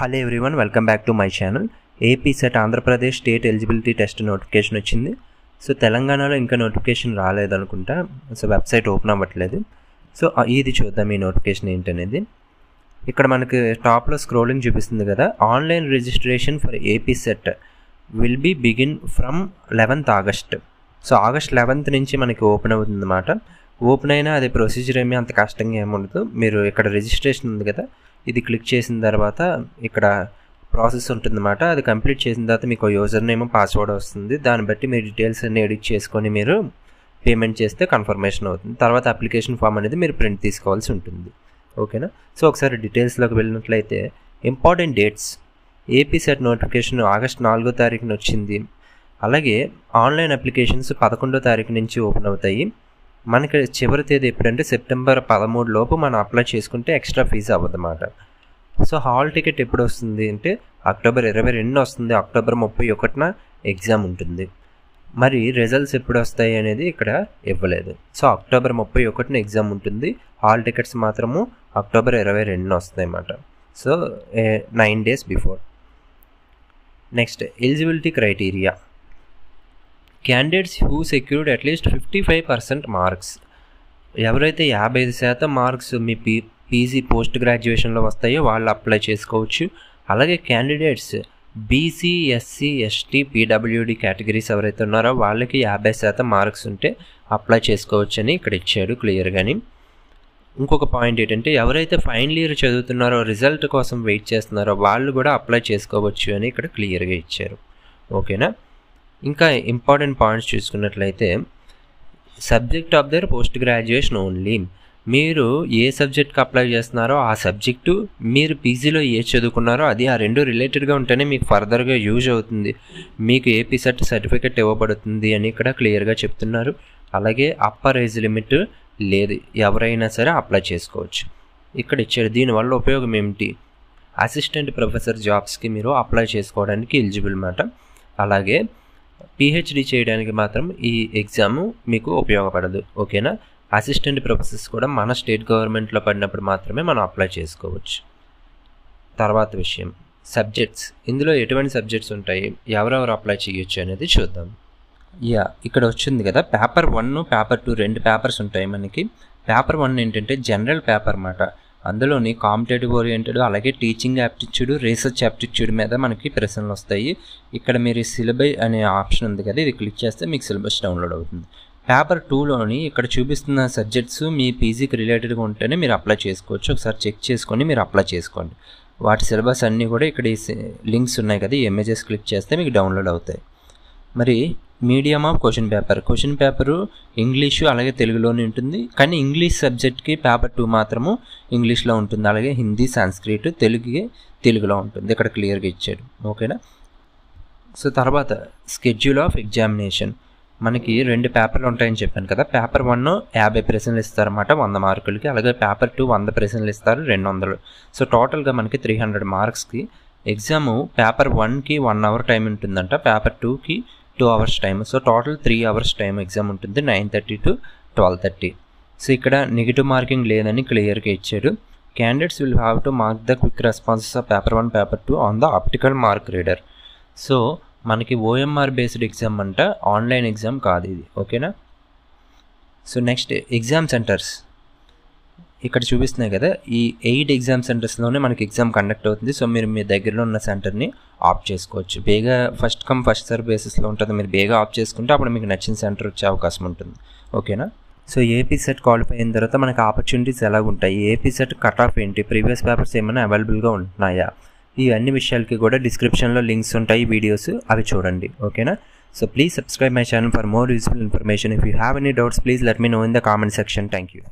hello everyone welcome back to my channel AP SET Andhra Pradesh state eligibility test notification వచ్చింది so తెలంగాణలో ఇంకా notification రాలేదనుకుంటా so website open అవ్వట్లేదు so ఇది చూద్దాం ఈ నోటిఫికేషన్ ఏంటనేది ఇక్కడ మనకి టాప్లో స్క్రోలింగ్ చూపిస్తుంది కదా online registration for AP SET will be begin from eleventh August so August eleventh నుంచి మనకి ఓపెన్ అవుతుంది ఓపెన్ అయినా అది ప్రొసీజర్ ఏమీ అంత కష్టంగా ఏమి ఉండదు మీరు ఇక్కడ రిజిస్ట్రేషన్ ఉంది కదా ఇది క్లిక్ చేసిన తర్వాత ఇక్కడ ప్రాసెస్ ఉంటుందన్నమాట అది కంప్లీట్ చేసిన తర్వాత మీకు యూజర్ నేమ్ పాస్వర్డ్ వస్తుంది దాన్ని బట్టి మీ డీటెయిల్స్ అన్ని ఎడిట్ చేసుకొని మీరు పేమెంట్ చేస్తే కన్ఫర్మేషన్ అవుతుంది తర్వాత అప్లికేషన్ ఫామ్ అనేది మీరు ప్రింట్ తీసుకోవాల్సి ఉంటుంది ఓకేనా సో ఒకసారి డీటెయిల్స్లోకి వెళ్ళినట్లయితే important dates AP SET notification August నాలుగో తారీఖున వచ్చింది అలాగే ఆన్లైన్ అప్లికేషన్స్ పదకొండో తారీఖు నుంచి ఓపెన్ అవుతాయి మనకి చివరి తేదీ ఎప్పుడంటే సెప్టెంబర్ పదమూడు లోపు మనం అప్లై చేసుకుంటే ఎక్స్ట్రా ఫీజు అన్నమాట సో హాల్ టికెట్ ఎప్పుడు వస్తుంది అంటే అక్టోబర్ ఇరవై రెండు వస్తుంది అక్టోబర్ ముప్పై ఒకటిన ఎగ్జామ్ ఉంటుంది మరి రిజల్ట్స్ ఎప్పుడు వస్తాయి అనేది ఇక్కడ ఇవ్వలేదు సో అక్టోబర్ ముప్పై ఒకటిన ఎగ్జామ్ ఉంటుంది హాల్ టికెట్స్ మాత్రము అక్టోబర్ ఇరవై రెండున వస్తాయి అన్నమాట so nine days before next eligibility criteria candidates who secured at least fifty five percent marks ఎవరైతే యాభై ఐదు శాతం మార్క్స్ మీ పీ పీజీ పోస్ట్ గ్రాడ్యుయేషన్లో వస్తాయో వాళ్ళు అప్లై చేసుకోవచ్చు అలాగే candidates BC SC ST PWD categories ఎవరైతే ఉన్నారో వాళ్ళకి యాభై శాతం మార్క్స్ ఉంటే అప్లై చేసుకోవచ్చని ఇక్కడ ఇచ్చాడు క్లియర్గాని ఇంకొక పాయింట్ ఏంటంటే ఎవరైతే ఫైనల్ ఇయర్ చదువుతున్నారో రిజల్ట్ కోసం వెయిట్ చేస్తున్నారో వాళ్ళు కూడా అప్లై చేసుకోవచ్చు అని ఇక్కడ క్లియర్గా ఇచ్చారు ఓకేనా ఇంకా ఇంపార్టెంట్ పాయింట్స్ చూసుకున్నట్లయితే subject of the post graduation only మీరు ఏ సబ్జెక్ట్కి అప్లై చేస్తున్నారో ఆ సబ్జెక్టు మీరు పీజీలో ఏ చదువుకున్నారో అది ఆ రెండు రిలేటెడ్గా ఉంటేనే మీకు ఫర్దర్గా యూజ్ అవుతుంది మీకు ఏపీ సెట్ సర్టిఫికెట్ ఇవ్వబడుతుంది అని ఇక్కడ క్లియర్గా చెప్తున్నారు అలాగే అప్పర్ ఏజ్ లిమిట్ లేదు ఎవరైనా సరే అప్లై చేసుకోవచ్చు ఇక్కడ ఇచ్చారు దీనివల్ల ఉపయోగం ఏమిటి అసిస్టెంట్ ప్రొఫెసర్ జాబ్స్కి మీరు అప్లై చేసుకోవడానికి ఎలిజిబుల్ అన్నమాట అలాగే పిహెచ్డి చేయడానికి మాత్రం ఈ ఎగ్జామ్ మీకు ఉపయోగపడదు ఓకేనా అసిస్టెంట్ ప్రొఫెసర్స్ కూడా మన స్టేట్ గవర్నమెంట్లో పడినప్పుడు మాత్రమే మనం అప్లై చేసుకోవచ్చు తర్వాత విషయం సబ్జెక్ట్స్ ఇందులో ఎటువంటి సబ్జెక్ట్స్ ఉంటాయి ఎవరెవరు అప్లై చేయొచ్చు అనేది చూద్దాం యా ఇక్కడ వచ్చింది కదా పేపర్ వన్ పేపర్ టూ రెండు పేపర్స్ ఉంటాయి మనకి పేపర్ వన్ ఏంటంటే జనరల్ పేపర్ అన్నమాట అందులోని కాంపిటేటివ్ ఓరియంటెడ్ అలాగే టీచింగ్ యాప్టిట్యూడ్ రీసెర్చ్ యాప్టిట్యూడ్ మీద మనకి ప్రశ్నలు వస్తాయి ఇక్కడ మీరు సిలబస్ అనే ఆప్షన్ ఉంది కదా ఇది క్లిక్ చేస్తే మీకు సిలబస్ డౌన్లోడ్ అవుతుంది పేపర్ టూలోని ఇక్కడ చూపిస్తున్న సబ్జెక్ట్స్ మీ పీజీకి రిలేటెడ్గా ఉంటేనే మీరు అప్లై చేసుకోవచ్చు ఒకసారి చెక్ చేసుకొని మీరు అప్లై చేసుకోండి వాటి సిలబస్ అన్నీ కూడా ఇక్కడ లింక్స్ ఉన్నాయి కదా ఈ ఇమేజెస్ క్లిక్ చేస్తే మీకు డౌన్లోడ్ అవుతాయి మరి medium of question paper question paper English అలాగే తెలుగులోనే ఉంటుంది కానీ ఇంగ్లీష్ సబ్జెక్ట్కి పేపర్ టూ మాత్రము ఇంగ్లీష్లో ఉంటుంది అలాగే హిందీ సంస్క్రిట్ తెలుగు తెలుగులో ఉంటుంది ఇక్కడ క్లియర్గా ఇచ్చాడు ఓకేనా సో తర్వాత స్కెడ్యూల్ ఆఫ్ ఎగ్జామినేషన్ మనకి రెండు పేపర్లు ఉంటాయని చెప్పాను కదా పేపర్ వన్ యాభై ప్రశ్నలు ఇస్తారన్నమాట వంద మార్కులకి అలాగే పేపర్ టూ వంద ప్రశ్నలు ఇస్తారు రెండు వందలు సో టోటల్గా మనకి త్రీ హండ్రెడ్ మార్క్స్కి ఎగ్జామ్ పేపర్ వన్కి వన్ అవర్ టైం ఉంటుందంట పేపర్ టూకి two hours time so total three hours time exam ఉంటుంది nine thirty to twelve thirty so ఇక్కడ నెగిటివ్ మార్కింగ్ లేదని క్లియర్గా ఇచ్చాడు candidates will have to mark the quick responses of paper one paper two on the optical mark reader so మనకి OMR based exam అంట online exam కాదు ఇది ఓకేనా so next exam centres ఇక్కడ చూపిస్తున్నాయి కదా ఈ ఎయిట్ ఎగ్జామ్ సెంటర్స్లోనే మనకి ఎగ్జామ్ కండక్ట్ అవుతుంది సో మీరు మీ దగ్గరలో ఉన్న సెంటర్ని ఆప్ చేసుకోవచ్చు బేగా ఫస్ట్ కమ్ ఫస్ట్ సర్వ్ బేసిస్లో ఉంటుంది మీరు బేగా ఆప్ చేసుకుంటే అప్పుడు మీకు నచ్చిన సెంటర్ వచ్చే అవకాశం ఉంటుంది ఓకేనా సో ఏపీ సెట్ క్వాలిఫై అయిన తర్వాత మనకి ఆపర్చునిటీస్ ఎలా ఉంటాయి ఏపీ సెట్ కట్ ఆఫ్ ఏంటి ప్రీవియస్ పేపర్స్ ఏమైనా అవైలబుల్గా ఉంటున్నాయా ఈ అన్ని విషయాలకి కూడా డిస్క్రిప్షన్లో లింక్స్ ఉంటాయి వీడియోస్ అవి చూడండి ఓకేనా so please subscribe my channel for more useful information if you have any doubts please let me know in the comment section thank you